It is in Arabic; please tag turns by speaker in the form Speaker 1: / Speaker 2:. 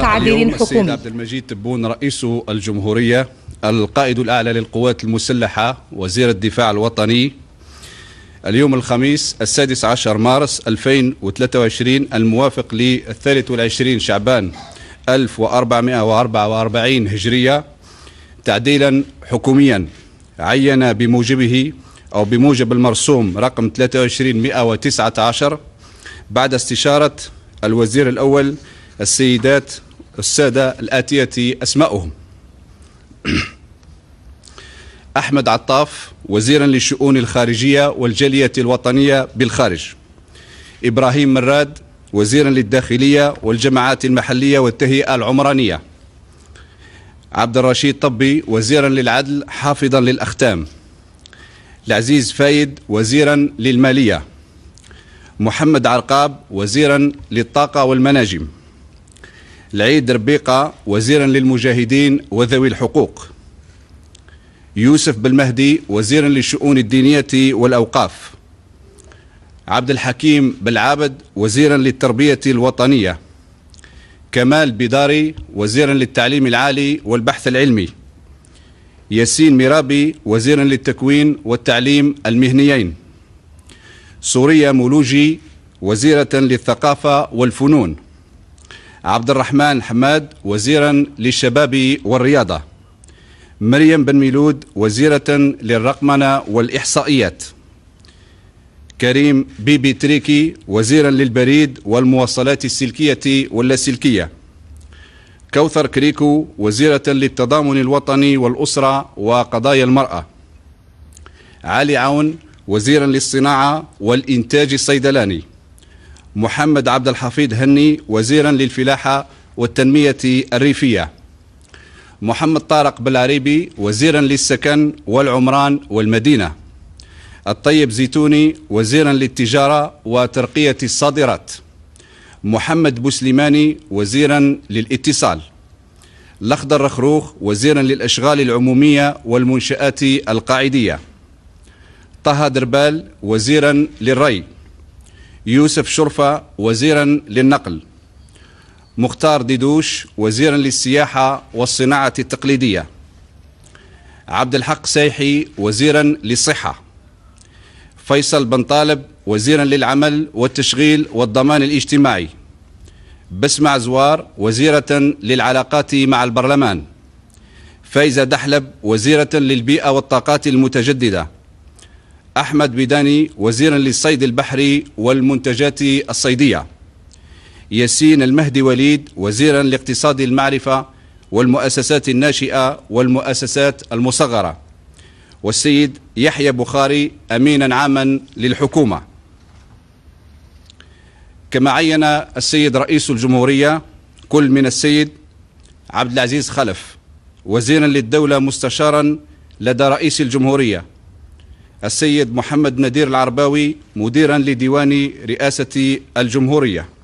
Speaker 1: متعددين آه، حكومي السيد عبد المجيد تبون رئيس الجمهورية القائد الأعلى للقوات المسلحة وزير الدفاع الوطني اليوم الخميس السادس عشر مارس 2023 الموافق للثالث والعشرين شعبان 1444 هجرية تعديلا حكوميا عين بموجبه أو بموجب المرسوم رقم 23119 بعد استشارة الوزير الأول السيدات السادة الآتية أسماؤهم أحمد عطاف وزيرا للشؤون الخارجية والجالية الوطنية بالخارج إبراهيم مراد وزيرا للداخلية والجماعات المحلية والتهيئة العمرانية عبد الرشيد طبي وزيرا للعدل حافظا للأختام العزيز فايد وزيرا للمالية محمد عرقاب وزيرا للطاقة والمناجم العيد ربيقة وزيرا للمجاهدين وذوي الحقوق يوسف بالمهدي وزيرا للشؤون الدينية والأوقاف عبد الحكيم بالعابد وزيرا للتربية الوطنية كمال بداري وزيرا للتعليم العالي والبحث العلمي ياسين ميرابي وزيرا للتكوين والتعليم المهنيين سوريا مولوجي وزيرة للثقافة والفنون عبد الرحمن حماد وزيرا للشباب والرياضة مريم بن ميلود وزيرة للرقمنة والإحصائيات كريم بيبي تريكي وزيرا للبريد والمواصلات السلكية واللاسلكية كوثر كريكو وزيرة للتضامن الوطني والأسرة وقضايا المرأة علي عون وزيرا للصناعة والإنتاج الصيدلاني محمد عبد الحفيظ هني وزيرا للفلاحة والتنمية الريفية محمد طارق بالعريبي وزيرا للسكن والعمران والمدينة الطيب زيتوني وزيرا للتجارة وترقية الصادرات محمد بوسليماني وزيرا للاتصال الأخضر رخروخ وزيرا للأشغال العمومية والمنشآت القاعدية طه دربال وزيرا للري يوسف شرفة وزيرا للنقل مختار ديدوش وزيرا للسياحة والصناعة التقليدية عبد الحق سيحي وزيرا للصحة فيصل بن طالب وزيرا للعمل والتشغيل والضمان الاجتماعي بسمع زوار وزيرة للعلاقات مع البرلمان فايزة دحلب وزيرة للبيئة والطاقات المتجددة أحمد بيداني وزيرا للصيد البحري والمنتجات الصيدية ياسين المهدي وليد وزيرا لاقتصاد المعرفة والمؤسسات الناشئة والمؤسسات المصغرة والسيد يحيى بخاري أمينا عاما للحكومة كما عين السيد رئيس الجمهورية كل من السيد عبد العزيز خلف وزيرا للدولة مستشارا لدى رئيس الجمهورية السيد محمد نادير العرباوي مديرا لديوان رئاسة الجمهورية